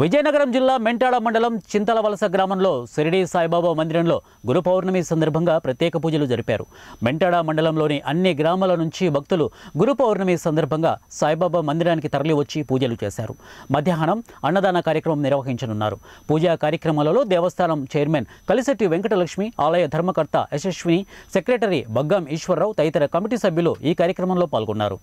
విజయనగరం జిల్లా మెంటాడ మండలం చింతలవలస గ్రామంలో సిరిడి సాయిబాబా మందిరంలో గురు పౌర్ణమి సందర్భంగా ప్రత్యేక పూజలు జరిపారు మెంటాడ మండలంలోని అన్ని గ్రామాల నుంచి భక్తులు గురు పౌర్ణమి సందర్భంగా సాయిబాబా మందిరానికి తరలివచ్చి పూజలు చేశారు మధ్యాహ్నం అన్నదాన కార్యక్రమం నిర్వహించనున్నారు పూజా కార్యక్రమాలలో దేవస్థానం చైర్మన్ కలిసెట్టి వెంకటలక్ష్మి ఆలయ ధర్మకర్త యశస్విని సెక్రటరీ బగ్గం ఈశ్వరరావు తదితర కమిటీ సభ్యులు ఈ కార్యక్రమంలో పాల్గొన్నారు